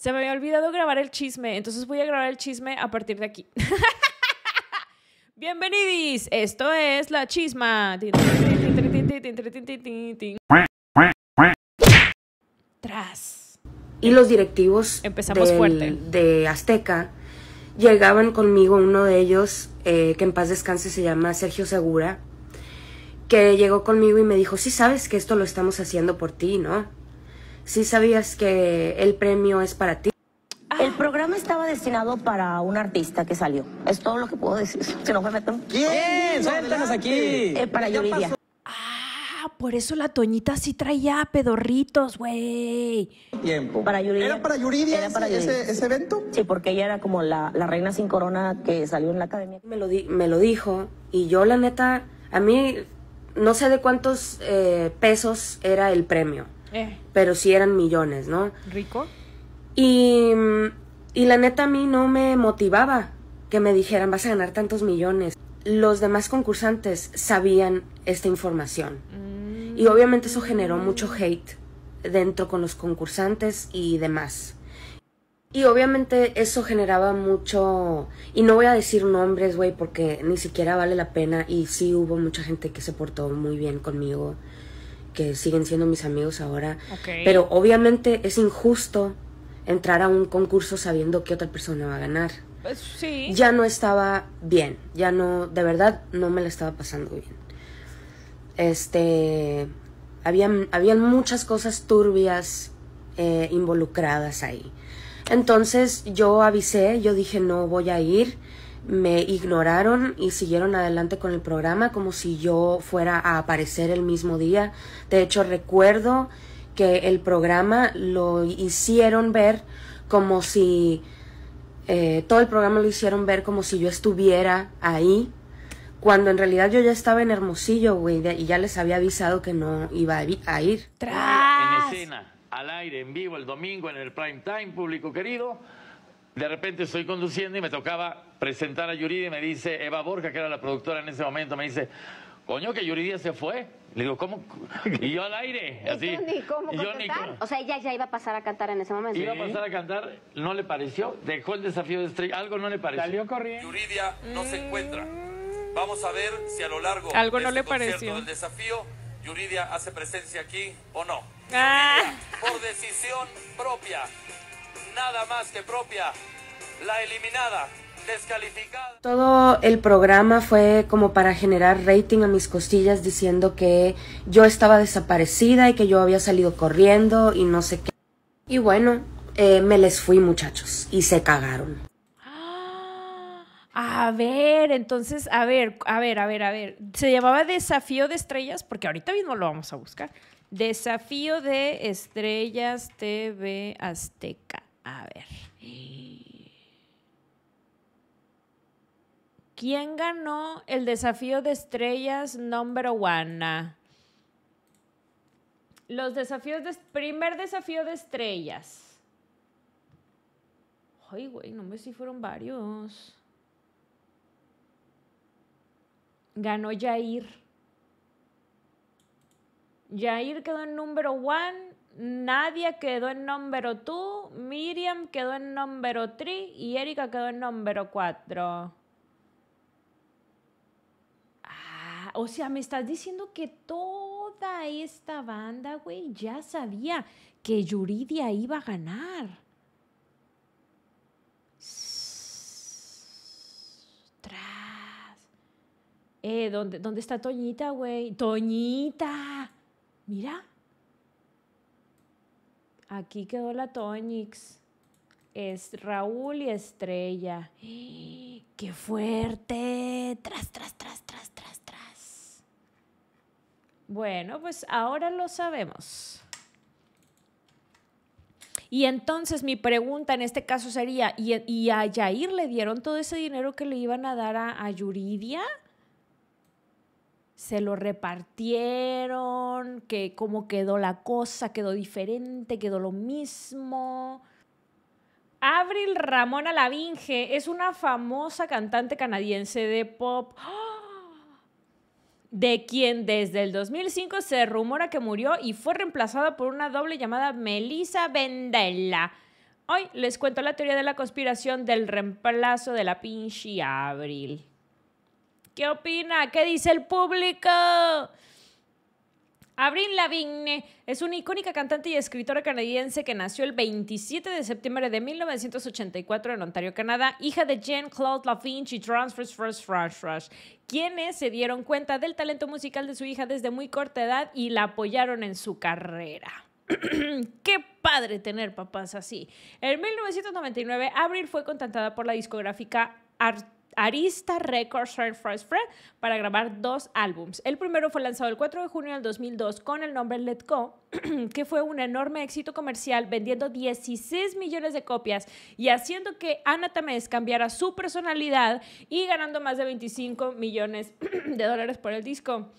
se me había olvidado grabar el chisme, entonces voy a grabar el chisme a partir de aquí. Bienvenidos, esto es La Chisma. Tras. Y los directivos de Azteca llegaban conmigo, uno de ellos, que en paz descanse se llama Sergio Segura, que llegó conmigo y me dijo, sí sabes que esto lo estamos haciendo por ti, ¿no? si sabías que el premio es para ti. El programa estaba destinado para un artista que salió. Es todo lo que puedo decir. no me ¿Quién? aquí. Eh, para Yuridia. Ah, por eso la Toñita sí traía pedorritos, güey. Tiempo. Para ¿Era para Yuridia, era para ese, evento? Sí, porque ella era como la, reina sin corona que salió en la academia. Me lo, me lo dijo. Y yo, la neta, a mí no sé de cuántos eh, pesos era el premio eh. Pero sí eran millones, ¿no? Rico. Y, y la neta a mí no me motivaba que me dijeran vas a ganar tantos millones. Los demás concursantes sabían esta información. Y mm. obviamente eso generó mucho hate dentro con los concursantes y demás. Y obviamente eso generaba mucho, y no voy a decir nombres, güey, porque ni siquiera vale la pena, y sí hubo mucha gente que se portó muy bien conmigo, que siguen siendo mis amigos ahora. Pero obviamente es injusto entrar a un concurso sabiendo que otra persona va a ganar. Pues, sí. Ya no estaba bien, ya no, de verdad, no me la estaba pasando bien. Este, habían, habían muchas cosas turbias eh, involucradas ahí. Entonces yo avisé, yo dije no voy a ir me ignoraron y siguieron adelante con el programa como si yo fuera a aparecer el mismo día. De hecho, recuerdo que el programa lo hicieron ver como si eh, todo el programa lo hicieron ver como si yo estuviera ahí, cuando en realidad yo ya estaba en Hermosillo, güey, y ya les había avisado que no iba a, ir. En escena, al aire, en vivo, el domingo, en el prime time, público querido de repente estoy conduciendo y me tocaba presentar a Yuridia y me dice Eva Borja, que era la productora en ese momento, me dice, coño, que Yuridia se fue. Le digo, ¿cómo? Y yo al aire, así. yo O sea, ella ya iba a pasar a cantar en ese momento. Iba a pasar a cantar, no le pareció, dejó el desafío de estrella, algo no le pareció. Salió corriendo. Yuridia no se encuentra. Vamos a ver si a lo largo algo no este le pareció. del desafío, Yuridia hace presencia aquí o no. Ah. por decisión propia, nada más que propia, la eliminada. Descalificada. Todo el programa fue como para generar rating a mis costillas diciendo que yo estaba desaparecida y que yo había salido corriendo y no sé qué. Y bueno, eh, me les fui muchachos y se cagaron. Ah, a ver, entonces, a ver, a ver, a ver, a ver. Se llamaba Desafío de Estrellas, porque ahorita mismo lo vamos a buscar. Desafío de Estrellas TV Azteca. A ver. ¿Quién ganó el desafío de estrellas número one? Los desafíos de... Primer desafío de estrellas. Ay, güey, no me si fueron varios. Ganó Jair. Jair quedó en número one Nadia quedó en número 2, Miriam quedó en número 3 y Erika quedó en número 4. Ah, o sea, me estás diciendo que toda esta banda, güey, ya sabía que Yuridia iba a ganar. Tras. Eh, ¿dónde, ¿dónde está Toñita, güey? ¡Toñita! Mira. Aquí quedó la Toñix. Es Raúl y Estrella. ¡Qué fuerte! Tras, tras, tras, tras, tras, tras. Bueno, pues ahora lo sabemos. Y entonces mi pregunta en este caso sería, ¿y, a Yair le dieron todo ese dinero que le iban a dar a, a Yuridia? se lo repartieron, que cómo quedó la cosa, quedó diferente, quedó lo mismo. Abril Ramona Lavinge es una famosa cantante canadiense de pop, de quien desde el 2005 se rumora que murió y fue reemplazada por una doble llamada Melissa Vendella. Hoy les cuento la teoría de la conspiración del reemplazo de la pinche Abril. ¿Qué opina? ¿Qué dice el público? Avril Lavigne es una icónica cantante y escritora canadiense que nació el 27 de septiembre de 1984 en Ontario, Canadá, hija de Jean-Claude Lavigne y Transfers First Rush Rush, quienes se dieron cuenta del talento musical de su hija desde muy corta edad y la apoyaron en su carrera. Qué padre tener papás así. En 1999, Avril fue contratada por la discográfica Art Arista Records Friend First Friend para grabar dos álbums. El primero fue lanzado el 4 de junio del 2002 con el nombre Let Go, que fue un enorme éxito comercial, vendiendo 16 millones de copias y haciendo que Ana Tamés cambiara su personalidad y ganando más de 25 millones de dólares por el disco.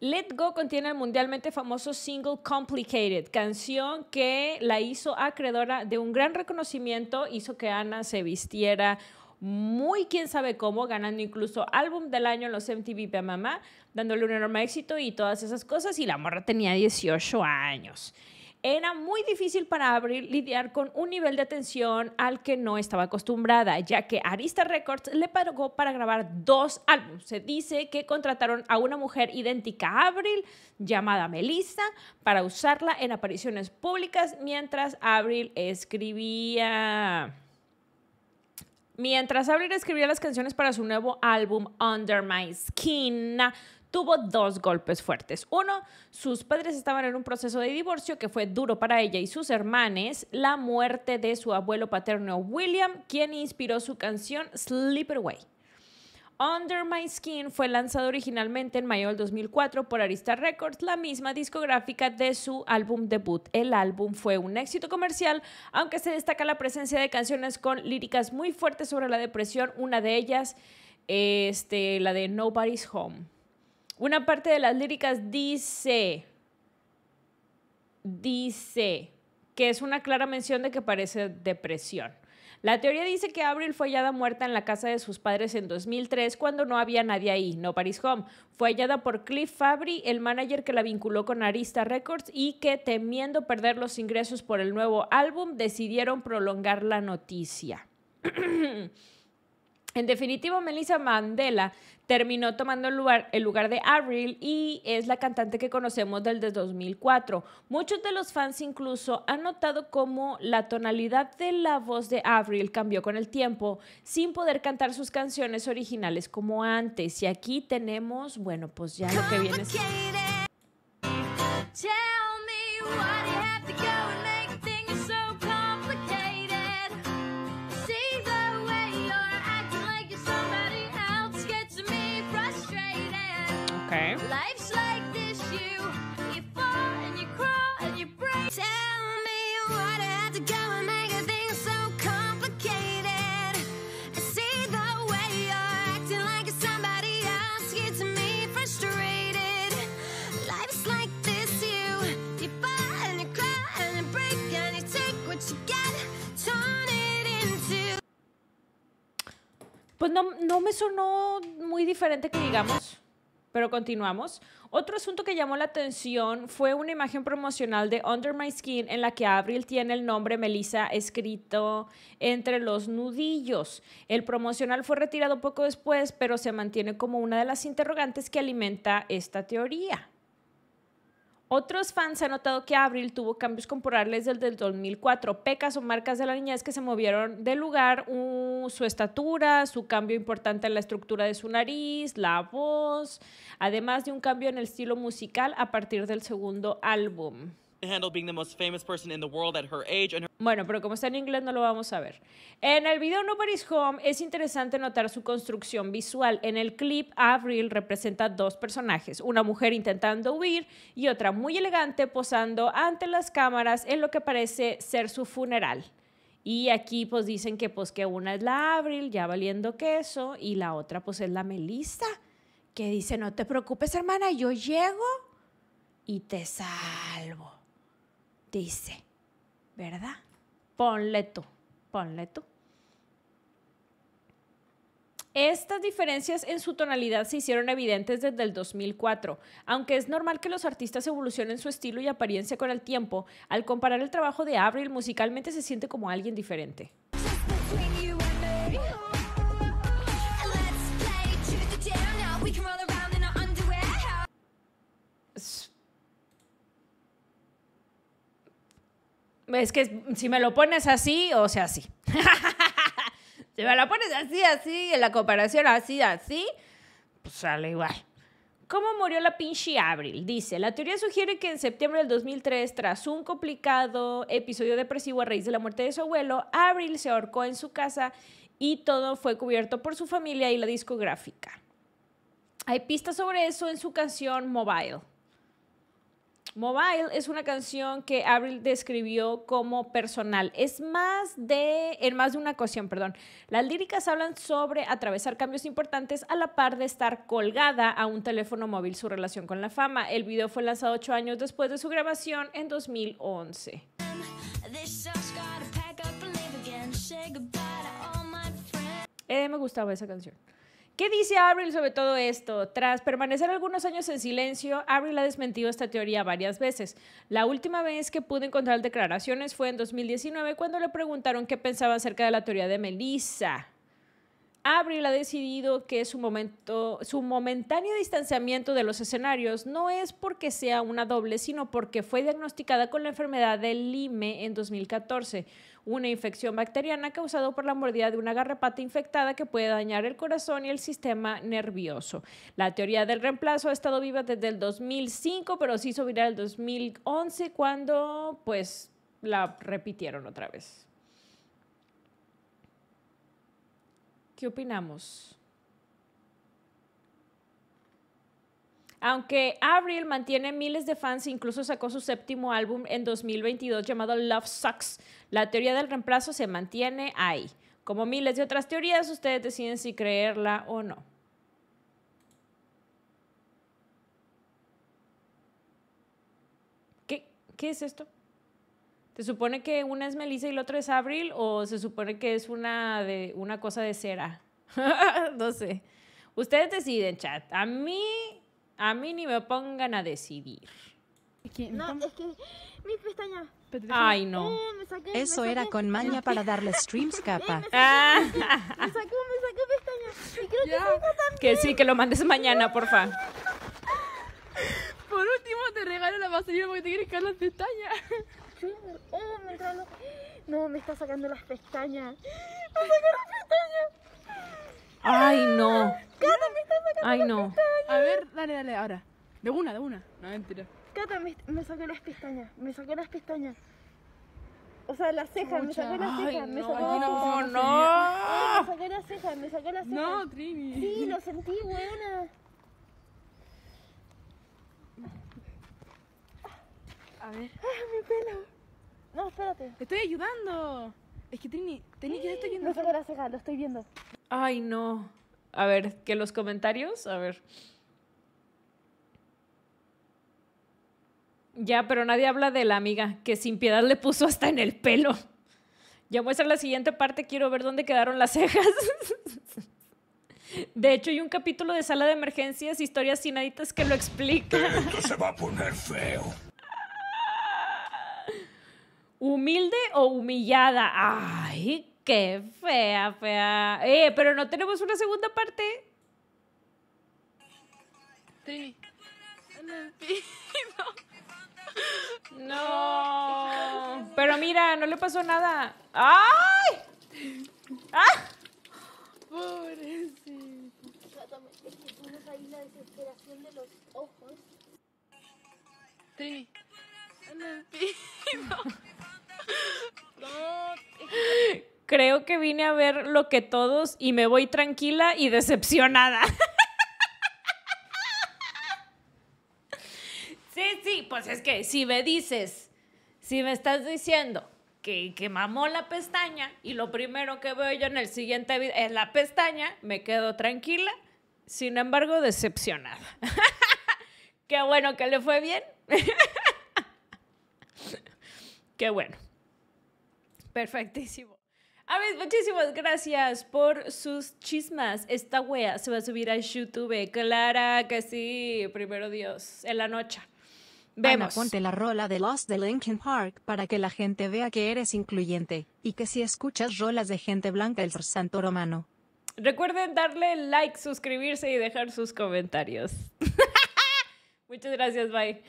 Let Go contiene el mundialmente famoso single Complicated, canción que la hizo acreedora de un gran reconocimiento, hizo que Ana se vistiera muy quién sabe cómo, ganando incluso álbum del año en los MTV para mamá, dándole un enorme éxito y todas esas cosas, y la morra tenía 18 años. Era muy difícil para Abril lidiar con un nivel de atención al que no estaba acostumbrada, ya que Arista Records le pagó para grabar dos álbumes. Se dice que contrataron a una mujer idéntica a Abril, llamada Melissa, para usarla en apariciones públicas mientras Abril escribía. Mientras Avril escribía las canciones para su nuevo álbum Under My Skin, tuvo dos golpes fuertes. Uno, sus padres estaban en un proceso de divorcio que fue duro para ella y sus hermanas la muerte de su abuelo paterno William, quien inspiró su canción Sleep Away. Under My Skin fue lanzado originalmente en mayo del 2004 por Arista Records, la misma discográfica de su álbum debut. El álbum fue un éxito comercial, aunque se destaca la presencia de canciones con líricas muy fuertes sobre la depresión, una de ellas, este, la de Nobody's Home. Una parte de las líricas dice, dice que es una clara mención de que parece depresión. La teoría dice que Avril fue hallada muerta en la casa de sus padres en 2003 cuando no había nadie ahí, no Paris Home. Fue hallada por Cliff Fabry, el manager que la vinculó con Arista Records y que, temiendo perder los ingresos por el nuevo álbum, decidieron prolongar la noticia. En definitiva, Melissa Mandela terminó tomando el lugar, el lugar de Avril y es la cantante que conocemos desde 2004. Muchos de los fans incluso han notado cómo la tonalidad de la voz de Avril cambió con el tiempo, sin poder cantar sus canciones originales como antes. Y aquí tenemos, bueno, pues ya lo que viene. Pues no, me sonó muy diferente que digamos, pero continuamos. Otro asunto que llamó la atención fue una imagen promocional de Under My Skin en la que Abril tiene el nombre Melissa escrito entre los nudillos. El promocional fue retirado poco después, pero se mantiene como una de las interrogantes que alimenta esta teoría. Otros fans han notado que Abril tuvo cambios corporales desde el 2004, pecas o marcas de la niñez que se movieron de lugar, su estatura, su cambio importante en la estructura de su nariz, la voz, además de un cambio en el estilo musical a partir del segundo álbum bueno, pero como está en inglés no lo vamos a ver. En el video Nobody's Home es interesante notar su construcción visual. En el clip, Avril representa dos personajes, una mujer intentando huir y otra muy elegante posando ante las cámaras en lo que parece ser su funeral. Y aquí pues dicen que pues que una es la Avril, ya valiendo queso, y la otra pues es la Melissa, que dice, no te preocupes hermana, yo llego y te salvo dice, ¿verdad? Ponle tú, Estas diferencias en su tonalidad se hicieron evidentes desde el 2004. Aunque es normal que los artistas evolucionen su estilo y apariencia con el tiempo, al comparar el trabajo de Avril musicalmente se siente como alguien diferente. Es que si me lo pones así, o sea, así. si me lo pones así, así, en la comparación así, así, pues sale igual. ¿Cómo murió la pinche Abril? Dice, la teoría sugiere que en septiembre del 2003, tras un complicado episodio depresivo a raíz de la muerte de su abuelo, Abril se ahorcó en su casa y todo fue cubierto por su familia y la discográfica. Hay pistas sobre eso en su canción Mobile. Mobile es una canción que Avril describió como personal. Es más de, en más de una ocasión, perdón. Las líricas hablan sobre atravesar cambios importantes a la par de estar colgada a un teléfono móvil, su relación con la fama. El video fue lanzado ocho años después de su grabación en 2011. Eh, me gustaba esa canción. ¿Qué dice Avril sobre todo esto? Tras permanecer algunos años en silencio, Avril ha desmentido esta teoría varias veces. La última vez que pude encontrar declaraciones fue en 2019 cuando le preguntaron qué pensaba acerca de la teoría de Melissa. Abril ha decidido que su, momento, su momentáneo distanciamiento de los escenarios no es porque sea una doble, sino porque fue diagnosticada con la enfermedad del Lyme en 2014, una infección bacteriana causada por la mordida de una garrapata infectada que puede dañar el corazón y el sistema nervioso. La teoría del reemplazo ha estado viva desde el 2005, pero se hizo viral el 2011 cuando pues la repitieron otra vez. ¿Qué opinamos? Aunque Avril mantiene miles de fans, incluso sacó su séptimo álbum en 2022 llamado Love Sucks, la teoría del reemplazo se mantiene ahí. Como miles de otras teorías, ustedes deciden si creerla o no. ¿Qué, ¿Qué es esto? ¿Se supone que una es Melissa y el otro es Abril o se supone que es una, de, una cosa de cera? no sé. Ustedes deciden, chat. A mí, a mí ni me pongan a decidir. No, es que mis pestañas. Ay, no. Uh, Eso era con maña para darle streams, capa. me, sacó, ah. pestañas. Y creo que que también. Que sí, que lo mandes mañana, porfa. Por último, te regalo la pastilla porque te quieres caer las pestañas oh, me entraron No, me está sacando las pestañas. Me sacó las pestañas. Ay, no. Cata, me está sacando Ay, las no. pestañas. A ver, dale, dale, ahora. De una, de una. No, mentira. Cata, me, me sacó las pestañas. Me sacó las pestañas. O sea, las cejas, me sacó las cejas, me sacó las no, cejas. No, no. Me sacó las cejas, me sacó las cejas. No, Trini. Sí, lo sentí, buena. A ver. Ah, mi pelo. No, espérate. Te estoy ayudando. Es que Trini, Trini, estoy viendo? No la ceja, lo estoy viendo. Ay, no. A ver, que los comentarios, a ver. Ya, pero nadie habla de la amiga que sin piedad le puso hasta en el pelo. Ya voy a muestra la siguiente parte, quiero ver dónde quedaron las cejas. De hecho, hay un capítulo de sala de emergencias, historias sin que lo explica. Esto se va a poner feo. ¿Humilde o humillada? Ay, qué fea, fea. Eh, pero no tenemos una segunda parte. Sí. No. Pero mira, no le pasó nada. ¡Ay! ¡Ah! Pobrecito. Es que tú no ahí la desesperación de los ojos. Trini. En creo que vine a ver lo que todos y me voy tranquila y decepcionada. sí, sí, pues es que si me dices, si me estás diciendo que, que, mamó la pestaña y lo primero que veo yo en el siguiente video es la pestaña, me quedo tranquila, sin embargo decepcionada. Qué bueno que le fue bien. Qué bueno. Perfectísimo muchísimas gracias por sus chismas. Esta wea se va a subir a YouTube. Clara que sí, primero Dios, en la noche. Vemos. Ana, ponte la rola de Lost de Linkin Park para que la gente vea que eres incluyente y que si escuchas rolas de gente blanca el santo romano. Recuerden darle like, suscribirse y dejar sus comentarios. Muchas gracias, bye.